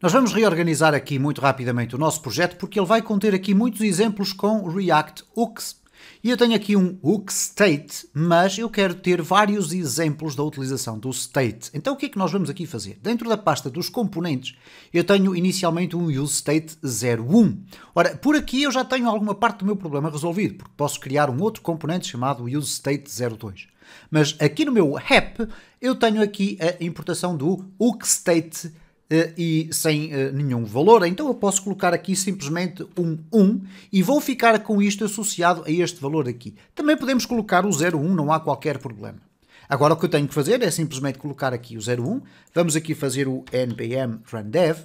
Nós vamos reorganizar aqui muito rapidamente o nosso projeto porque ele vai conter aqui muitos exemplos com React hooks. E eu tenho aqui um hook state, mas eu quero ter vários exemplos da utilização do state. Então o que é que nós vamos aqui fazer? Dentro da pasta dos componentes, eu tenho inicialmente um useState 01. Ora, por aqui eu já tenho alguma parte do meu problema resolvido, porque posso criar um outro componente chamado useState 02. Mas aqui no meu app, eu tenho aqui a importação do hook state 01. Eh, e sem eh, nenhum valor. Então eu posso colocar aqui simplesmente um 1 e vou ficar com isto associado a este valor aqui. Também podemos colocar o 0,1, não há qualquer problema. Agora o que eu tenho que fazer é simplesmente colocar aqui o 01. Vamos aqui fazer o npm run dev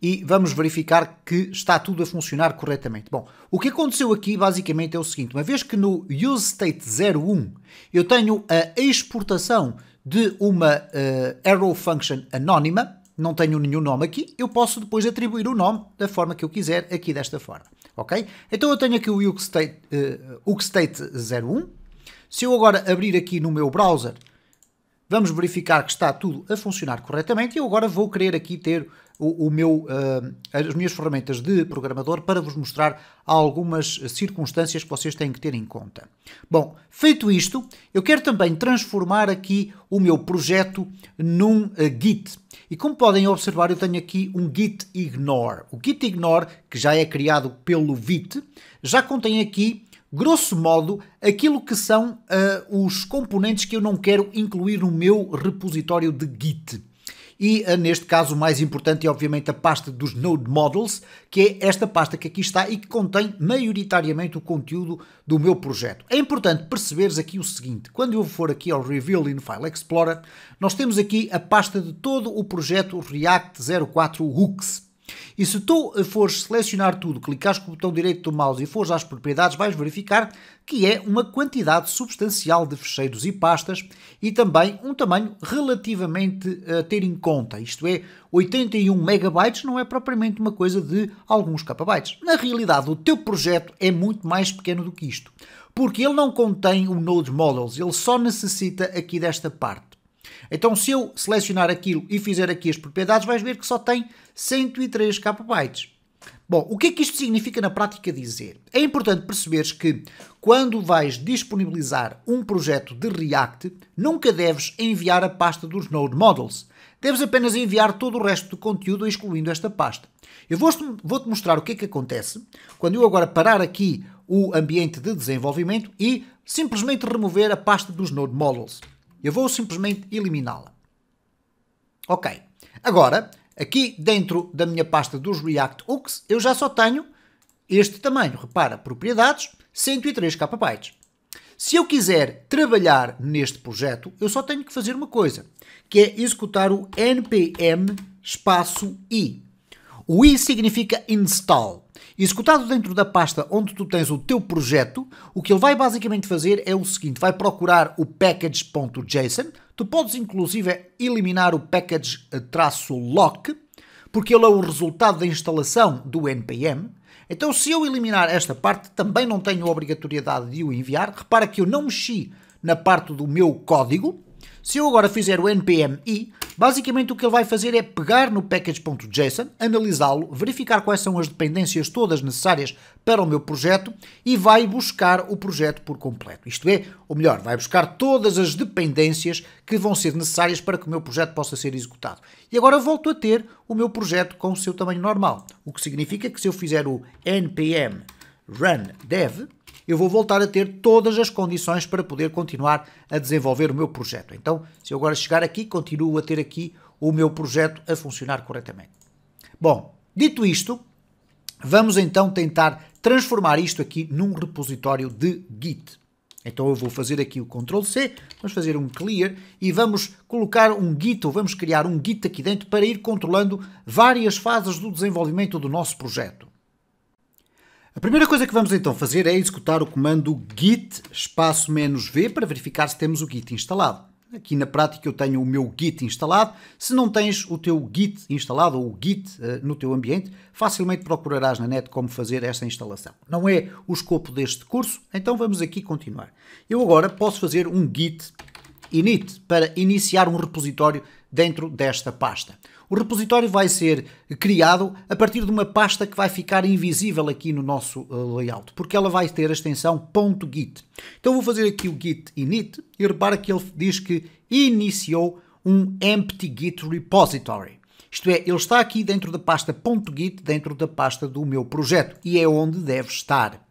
E vamos verificar que está tudo a funcionar corretamente. Bom, o que aconteceu aqui basicamente é o seguinte. Uma vez que no useState01 eu tenho a exportação de uma uh, arrow function anónima, não tenho nenhum nome aqui, eu posso depois atribuir o nome da forma que eu quiser, aqui desta forma, ok? Então eu tenho aqui o ukstate, uh, 01, se eu agora abrir aqui no meu browser Vamos verificar que está tudo a funcionar corretamente e eu agora vou querer aqui ter o, o meu, uh, as minhas ferramentas de programador para vos mostrar algumas circunstâncias que vocês têm que ter em conta. Bom, feito isto, eu quero também transformar aqui o meu projeto num uh, Git. E como podem observar, eu tenho aqui um Git Ignore. O Git Ignore, que já é criado pelo Vite, já contém aqui grosso modo, aquilo que são uh, os componentes que eu não quero incluir no meu repositório de Git. E uh, neste caso, o mais importante é obviamente a pasta dos Node Models, que é esta pasta que aqui está e que contém maioritariamente o conteúdo do meu projeto. É importante perceberes aqui o seguinte: quando eu for aqui ao Reveal in File Explorer, nós temos aqui a pasta de todo o projeto React 04 Hooks. E se tu fores selecionar tudo, clicares com o botão direito do mouse e fores às propriedades, vais verificar que é uma quantidade substancial de fecheiros e pastas e também um tamanho relativamente a eh, ter em conta. Isto é, 81 megabytes não é propriamente uma coisa de alguns kbytes. Na realidade, o teu projeto é muito mais pequeno do que isto, porque ele não contém o Node Models, ele só necessita aqui desta parte então, se eu selecionar aquilo e fizer aqui as propriedades, vais ver que só tem 103 KB. Bom, o que é que isto significa na prática dizer? É importante perceberes que quando vais disponibilizar um projeto de React, nunca deves enviar a pasta dos Node Models. Deves apenas enviar todo o resto do conteúdo, excluindo esta pasta. Eu vou-te vou mostrar o que é que acontece quando eu agora parar aqui o ambiente de desenvolvimento e simplesmente remover a pasta dos Node Models. Eu vou simplesmente eliminá-la. Ok. Agora, aqui dentro da minha pasta dos React Hooks, eu já só tenho este tamanho. Repara, propriedades, 103 KB. Se eu quiser trabalhar neste projeto, eu só tenho que fazer uma coisa, que é executar o npm espaço i. O i significa install. Executado dentro da pasta onde tu tens o teu projeto, o que ele vai basicamente fazer é o seguinte: vai procurar o package.json. Tu podes inclusive eliminar o package-lock, eh, porque ele é o resultado da instalação do npm. Então, se eu eliminar esta parte, também não tenho a obrigatoriedade de o enviar. Repara que eu não mexi na parte do meu código, se eu agora fizer o npmi, basicamente o que ele vai fazer é pegar no package.json, analisá-lo, verificar quais são as dependências todas necessárias para o meu projeto e vai buscar o projeto por completo. Isto é, ou melhor, vai buscar todas as dependências que vão ser necessárias para que o meu projeto possa ser executado. E agora volto a ter o meu projeto com o seu tamanho normal, o que significa que se eu fizer o npm run dev, eu vou voltar a ter todas as condições para poder continuar a desenvolver o meu projeto. Então, se eu agora chegar aqui, continuo a ter aqui o meu projeto a funcionar corretamente. Bom, dito isto, vamos então tentar transformar isto aqui num repositório de Git. Então eu vou fazer aqui o Ctrl C, vamos fazer um clear e vamos colocar um Git, ou vamos criar um Git aqui dentro para ir controlando várias fases do desenvolvimento do nosso projeto. A primeira coisa que vamos então fazer é executar o comando git espaço "-v", para verificar se temos o git instalado. Aqui na prática eu tenho o meu git instalado. Se não tens o teu git instalado ou o git uh, no teu ambiente, facilmente procurarás na net como fazer esta instalação. Não é o escopo deste curso, então vamos aqui continuar. Eu agora posso fazer um git init para iniciar um repositório dentro desta pasta. O repositório vai ser criado a partir de uma pasta que vai ficar invisível aqui no nosso eh, layout, porque ela vai ter a extensão .git. Então vou fazer aqui o git init e repara que ele diz que iniciou um empty git repository. Isto é, ele está aqui dentro da pasta .git, dentro da pasta do meu projeto, e é onde deve estar.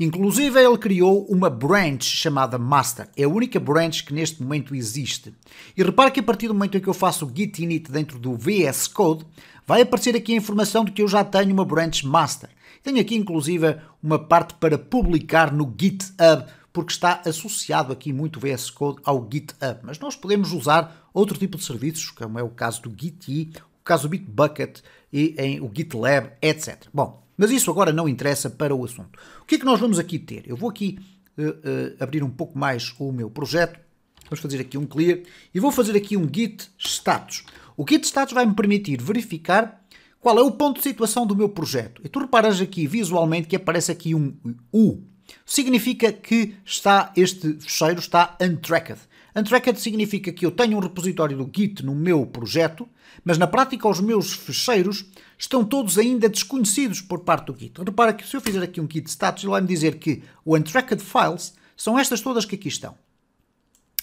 Inclusive, ele criou uma branch chamada master. É a única branch que neste momento existe. E repare que a partir do momento em que eu faço o git init dentro do VS Code, vai aparecer aqui a informação de que eu já tenho uma branch master. Tenho aqui, inclusive, uma parte para publicar no GitHub, porque está associado aqui muito o VS Code ao GitHub. Mas nós podemos usar outro tipo de serviços, como é o caso do Git, o caso do Bitbucket e em, o GitLab, etc. Bom, mas isso agora não interessa para o assunto. O que é que nós vamos aqui ter? Eu vou aqui uh, uh, abrir um pouco mais o meu projeto. Vamos fazer aqui um clear e vou fazer aqui um git status. O git status vai me permitir verificar qual é o ponto de situação do meu projeto. E tu reparas aqui visualmente que aparece aqui um U. Significa que está este fecheiro está untracked. Untracked significa que eu tenho um repositório do Git no meu projeto, mas na prática os meus fecheiros estão todos ainda desconhecidos por parte do Git. Repara que se eu fizer aqui um git status, ele vai me dizer que o untracked files são estas todas que aqui estão.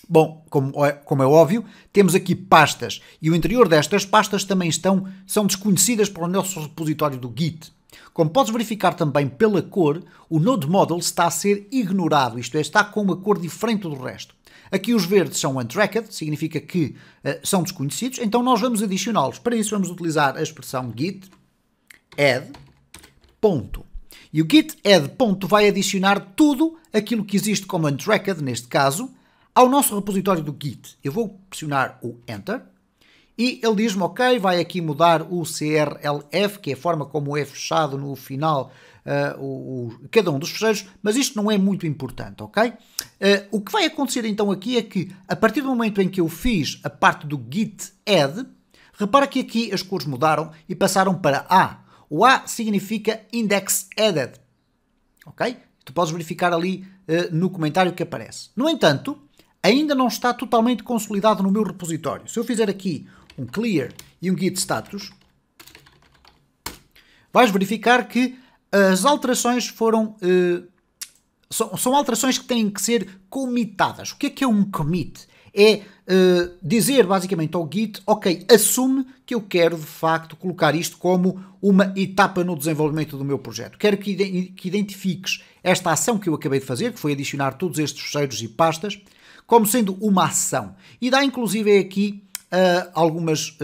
Bom, como é, como é, óbvio, temos aqui pastas e o interior destas pastas também estão são desconhecidas para o nosso repositório do Git. Como podes verificar também pela cor, o Node Model está a ser ignorado, isto é, está com uma cor diferente do resto. Aqui os verdes são untracked, significa que uh, são desconhecidos, então nós vamos adicioná-los. Para isso vamos utilizar a expressão git add ponto. E o git add ponto vai adicionar tudo aquilo que existe como untracked, neste caso, ao nosso repositório do git. Eu vou pressionar o enter e ele diz-me, ok, vai aqui mudar o CRLF, que é a forma como é fechado no final uh, o, o, cada um dos fecheiros, mas isto não é muito importante, ok? Uh, o que vai acontecer então aqui é que, a partir do momento em que eu fiz a parte do git add, repara que aqui as cores mudaram e passaram para A. O A significa index added, ok? Tu podes verificar ali uh, no comentário que aparece. No entanto, ainda não está totalmente consolidado no meu repositório. Se eu fizer aqui um clear e um git status, vais verificar que as alterações foram. Uh, são, são, alterações que têm que ser comitadas. O que é que é um commit? É uh, dizer basicamente ao Git, ok, assume que eu quero de facto colocar isto como uma etapa no desenvolvimento do meu projeto. Quero que, ide que identifiques esta ação que eu acabei de fazer, que foi adicionar todos estes fecheiros e pastas, como sendo uma ação. E dá inclusive aqui uh, algumas uh,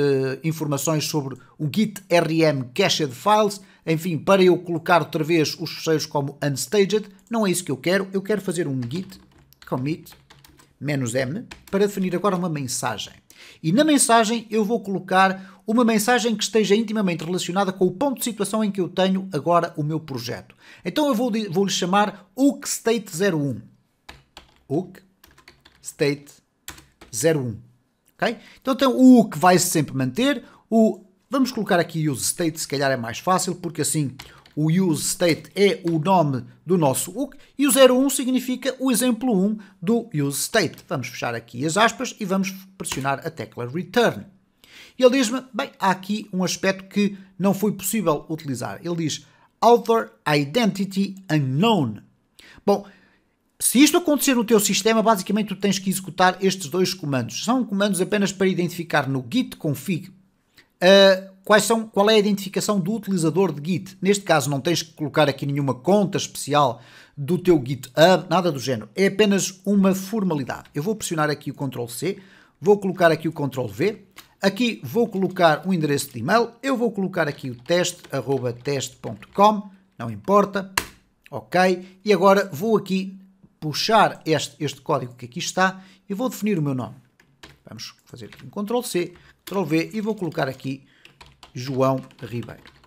informações sobre o Git RM Cached Files, enfim, para eu colocar outra vez os fecheiros como unstaged, não é isso que eu quero, eu quero fazer um git commit "-m", para definir agora uma mensagem. E na mensagem eu vou colocar uma mensagem que esteja intimamente relacionada com o ponto de situação em que eu tenho agora o meu projeto. Então eu vou, vou lhe chamar UC State 01. hook State 01 ok? Então tem o que vai -se sempre manter, o vamos colocar aqui use state, se calhar é mais fácil, porque assim o use state é o nome do nosso hook e o 01 significa o exemplo 1 do use state. Vamos fechar aqui as aspas e vamos pressionar a tecla return. E ele diz-me, bem, há aqui um aspecto que não foi possível utilizar. Ele diz author identity unknown. Bom, se isto acontecer no teu sistema, basicamente tu tens que executar estes dois comandos. São comandos apenas para identificar no git config uh, quais são, qual é a identificação do utilizador de git. Neste caso não tens que colocar aqui nenhuma conta especial do teu GitHub, nada do género. É apenas uma formalidade. Eu vou pressionar aqui o Ctrl C, vou colocar aqui o Ctrl V, aqui vou colocar um endereço de e-mail, eu vou colocar aqui o teste, teste.com, não importa, ok, e agora vou aqui puxar este, este código que aqui está e vou definir o meu nome. Vamos fazer aqui um Ctrl C, Ctrl V e vou colocar aqui João Ribeiro.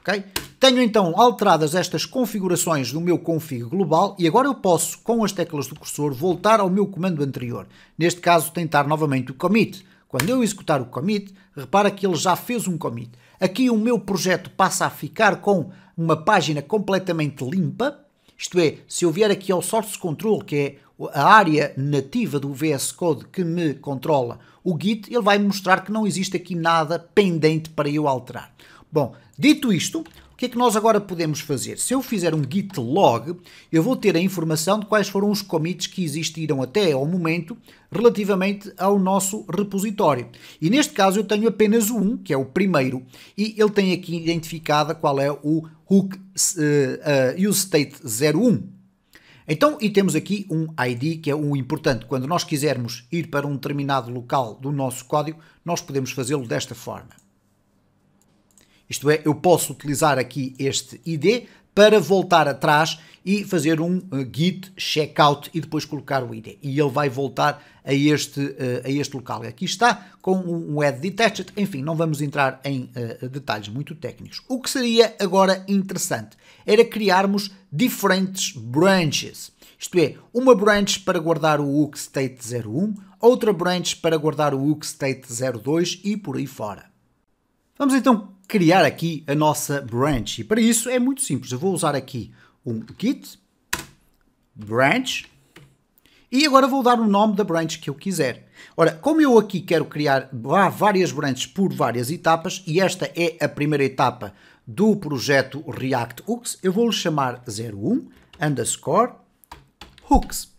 Okay? Tenho então alteradas estas configurações do meu config global e agora eu posso, com as teclas do cursor, voltar ao meu comando anterior. Neste caso, tentar novamente o commit. Quando eu executar o commit, repara que ele já fez um commit. Aqui o meu projeto passa a ficar com uma página completamente limpa, isto é, se eu vier aqui ao source control, que é a área nativa do VS Code que me controla o Git, ele vai mostrar que não existe aqui nada pendente para eu alterar. Bom, dito isto, o que é que nós agora podemos fazer? Se eu fizer um git log, eu vou ter a informação de quais foram os commits que existiram até ao momento relativamente ao nosso repositório. E neste caso eu tenho apenas um, que é o primeiro, e ele tem aqui identificada qual é o hook uh, eh, uh, eh, useState 01, então, e temos aqui um ID que é um importante. Quando nós quisermos ir para um determinado local do nosso código, nós podemos fazê-lo desta forma. Isto é, eu posso utilizar aqui este ID para voltar atrás e fazer um eh, git checkout e depois colocar o ID. E ele vai voltar a este, eh, a este local. Aqui está, com um add detached. Enfim, não vamos entrar em uh, detalhes muito técnicos. O que seria agora interessante era criarmos diferentes branches. Isto é, uma branch para guardar o UC state 01, outra branch para guardar o UC state 02 e por aí fora. Vamos então criar aqui a nossa branch. E para isso é muito simples. Eu vou usar aqui um git branch e agora vou dar o nome da branch que eu quiser. Ora, como eu aqui quero criar várias branches por várias etapas e esta é a primeira etapa do projeto React Hooks, eu vou-lhe chamar 01 underscore hooks.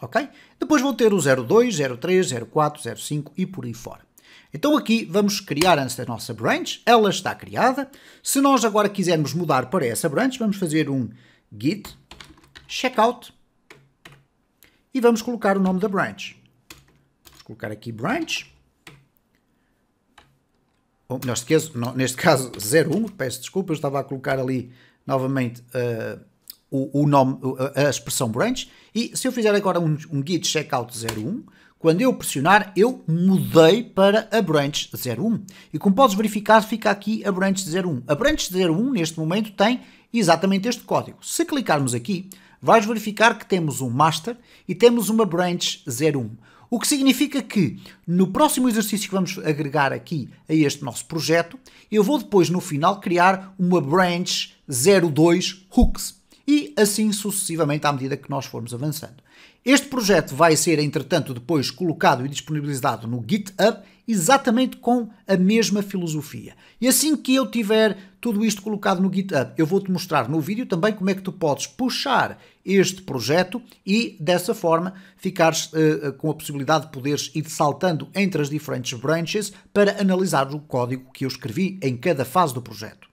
Ok? Depois vou ter o 02, 03, 04, 05 e por aí fora. Então aqui vamos criar antes nossa branch, ela está criada. Se nós agora quisermos mudar para essa branch, vamos fazer um git checkout e vamos colocar o nome da branch. Vamos colocar aqui branch. Ou, melhor, esqueço, neste caso 01, peço desculpa, eu estava a colocar ali novamente uh, o, o, nome, a expressão branch. E se eu fizer agora um, um git checkout 01, quando eu pressionar, eu mudei para a branch 01. E como podes verificar, fica aqui a branch 01. A branch 01, neste momento, tem exatamente este código. Se clicarmos aqui, vais verificar que temos um master e temos uma branch 01. O que significa que no próximo exercício que vamos agregar aqui a este nosso projeto, eu vou depois no final criar uma branch 02 hooks e assim sucessivamente à medida que nós formos avançando. Este projeto vai ser, entretanto, depois colocado e disponibilizado no GitHub, exatamente com a mesma filosofia. E assim que eu tiver tudo isto colocado no GitHub, eu vou-te mostrar no vídeo também como é que tu podes puxar este projeto e, dessa forma, ficares uh, com a possibilidade de poderes ir saltando entre as diferentes branches para analisar o código que eu escrevi em cada fase do projeto.